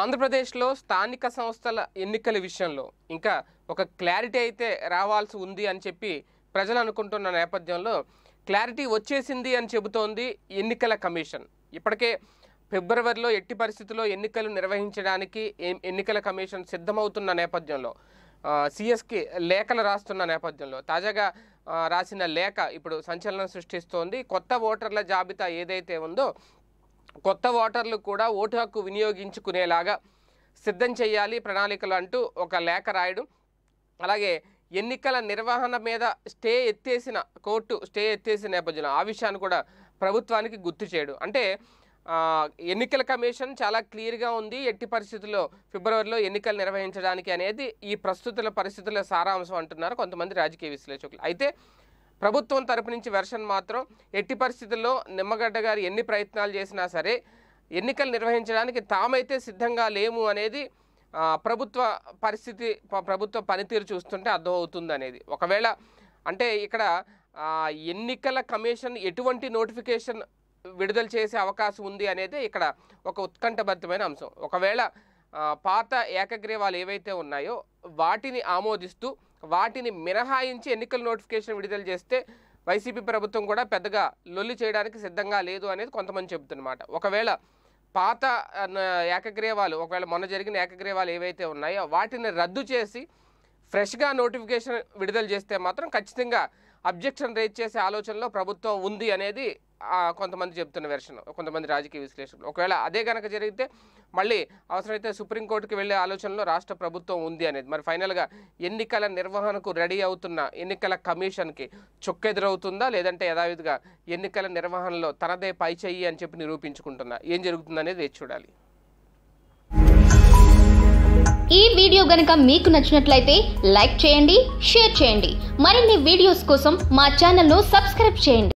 ఆంధ్రప్రదేశ్లో స్థానిక సంస్థల ఎన్నికల విషయంలో ఇంకా ఒక క్లారిటీ అయితే రావాల్సి ఉంది అని చెప్పి ప్రజలు అనుకుంటున్న నేపథ్యంలో క్లారిటీ వచ్చేసింది అని చెబుతోంది ఎన్నికల కమిషన్ ఇప్పటికే ఫిబ్రవరిలో ఎట్టి పరిస్థితుల్లో ఎన్నికలు నిర్వహించడానికి ఎన్నికల కమిషన్ సిద్ధమవుతున్న నేపథ్యంలో సిఎస్కి లేఖలు రాస్తున్న నేపథ్యంలో తాజాగా రాసిన లేఖ ఇప్పుడు సంచలనం సృష్టిస్తోంది కొత్త ఓటర్ల జాబితా ఏదైతే ఉందో కొత్త ఓటర్లు కూడా ఓటు హక్కు వినియోగించుకునేలాగా సిద్ధం చేయాలి ప్రణాళికలు అంటూ ఒక లేఖ రాయడం అలాగే ఎన్నికల నిర్వహణ మీద స్టే ఎత్తేసిన కోర్టు స్టే ఎత్తేసిన నేపథ్యంలో ఆ విషయాన్ని కూడా ప్రభుత్వానికి గుర్తు చేయడం అంటే ఎన్నికల కమిషన్ చాలా క్లియర్గా ఉంది ఎట్టి పరిస్థితుల్లో ఫిబ్రవరిలో ఎన్నికలు నిర్వహించడానికి అనేది ఈ ప్రస్తుత పరిస్థితుల సారాంశం అంటున్నారు కొంతమంది రాజకీయ విశ్లేషకులు అయితే ప్రభుత్వం తరపు నుంచి వెర్షన్ మాత్రం ఎట్టి పరిస్థితుల్లో నిమ్మగడ్డ గారు ఎన్ని ప్రయత్నాలు చేసినా సరే ఎన్నికలు నిర్వహించడానికి తామైతే సిద్ధంగా లేము అనేది ప్రభుత్వ పరిస్థితి ప్రభుత్వ పనితీరు చూస్తుంటే అర్థమవుతుంది అనేది ఒకవేళ అంటే ఇక్కడ ఎన్నికల కమిషన్ ఎటువంటి నోటిఫికేషన్ విడుదల చేసే అవకాశం ఉంది అనేది ఇక్కడ ఒక ఉత్కంఠభరితమైన అంశం ఒకవేళ పాత ఏకగ్రీవాలు ఏవైతే ఉన్నాయో వాటిని ఆమోదిస్తూ వాటిని మినహాయించి ఎన్నికల నోటిఫికేషన్ విడుదల చేస్తే వైసీపీ ప్రభుత్వం కూడా పెద్దగా లొల్లి చేయడానికి సిద్ధంగా లేదు అనేది కొంతమంది చెబుతున్నమాట ఒకవేళ పాత ఏకగ్రీవాలు ఒకవేళ మొన్న జరిగిన ఏకగ్రీవాలు ఏవైతే ఉన్నాయో వాటిని రద్దు చేసి ఫ్రెష్గా నోటిఫికేషన్ విడుదల చేస్తే మాత్రం ఖచ్చితంగా అబ్జెక్షన్ రేజ్ చేసే ఆలోచనలో ప్రభుత్వం ఉంది అనేది కొంతమంది చెప్తున్న వెర్షన్ కొంతమంది రాజకీయ విశ్లేషకులు ఒకవేళ అదే కనుక జరిగితే మళ్ళీ అవసరమైతే సుప్రీంకోర్టుకి వెళ్ళే ఆలోచనలో రాష్ట్ర ప్రభుత్వం ఉంది అనేది మరి ఫైనల్గా ఎన్నికల నిర్వహణకు రెడీ అవుతున్న ఎన్నికల కమిషన్కి చొక్కెదురవుతుందా లేదంటే యథావిధిగా ఎన్నికల నిర్వహణలో తనదే పై చెయ్యి అని చెప్పి నిరూపించుకుంటుందా ఏం జరుగుతుందనేది చూడాలి ఈ వీడియో గనుక మీకు నచ్చినట్లయితే లైక్ చేయండి షేర్ చేయండి మరిన్ని వీడియోస్ కోసం మా ఛానల్ను సబ్స్క్రైబ్ చేయండి